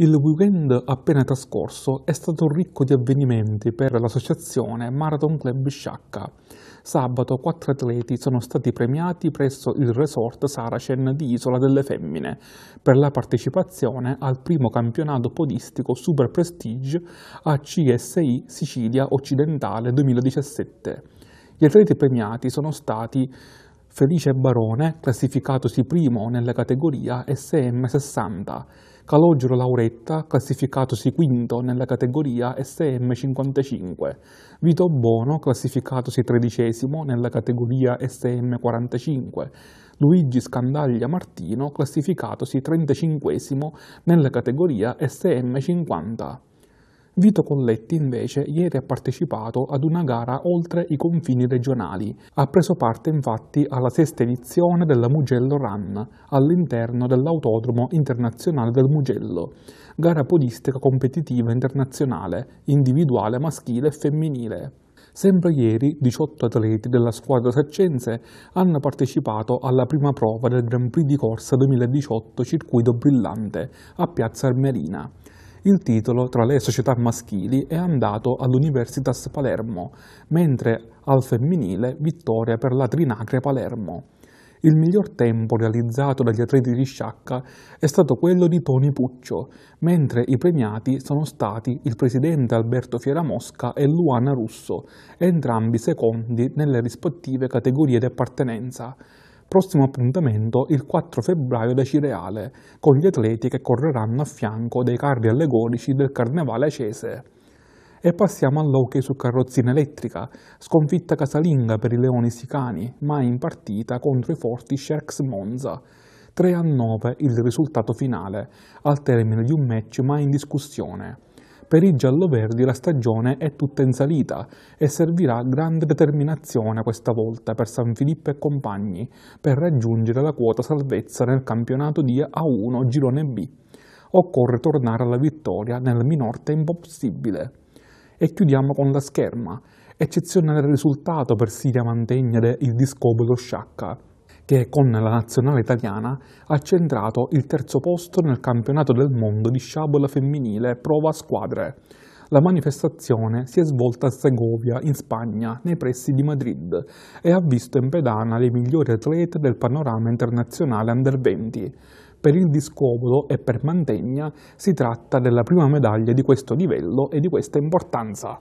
Il weekend appena trascorso è stato ricco di avvenimenti per l'associazione Marathon Club Sciacca. Sabato quattro atleti sono stati premiati presso il resort Saracen di Isola delle Femmine per la partecipazione al primo campionato podistico Super Prestige a CSI Sicilia Occidentale 2017. Gli atleti premiati sono stati Felice Barone, classificatosi primo nella categoria SM60, Calogero Lauretta, classificatosi quinto nella categoria SM55, Vito Bono, classificatosi tredicesimo nella categoria SM45, Luigi Scandaglia Martino, classificatosi trentacinquesimo nella categoria SM50. Vito Colletti invece ieri ha partecipato ad una gara oltre i confini regionali. Ha preso parte infatti alla sesta edizione della Mugello Run all'interno dell'Autodromo Internazionale del Mugello, gara podistica competitiva internazionale, individuale maschile e femminile. Sempre ieri 18 atleti della squadra saccense hanno partecipato alla prima prova del Grand Prix di Corsa 2018 Circuito Brillante a Piazza Armerina. Il titolo tra le società maschili è andato all'Universitas Palermo, mentre al femminile vittoria per la Trinacria Palermo. Il miglior tempo realizzato dagli atleti di Sciacca è stato quello di Toni Puccio, mentre i premiati sono stati il presidente Alberto Fieramosca e Luana Russo, entrambi secondi nelle rispettive categorie di appartenenza. Prossimo appuntamento il 4 febbraio da Cireale, con gli atleti che correranno a fianco dei carri allegorici del Carnevale Acese. E passiamo all'hockey su carrozzina elettrica, sconfitta casalinga per i Leoni Sicani, ma in partita contro i forti Sharks Monza. 3 a 9 il risultato finale, al termine di un match mai in discussione. Per i gialloverdi la stagione è tutta in salita e servirà grande determinazione questa volta per San Filippo e compagni per raggiungere la quota salvezza nel campionato di A1 Girone B. Occorre tornare alla vittoria nel minor tempo possibile. E chiudiamo con la scherma. Eccezionale risultato per Siria Mantegna e il discobolo Sciacca che con la nazionale italiana ha centrato il terzo posto nel campionato del mondo di sciabola femminile prova a squadre. La manifestazione si è svolta a Segovia, in Spagna, nei pressi di Madrid, e ha visto in pedana le migliori atlete del panorama internazionale under 20. Per il discobolo e per Mantegna si tratta della prima medaglia di questo livello e di questa importanza.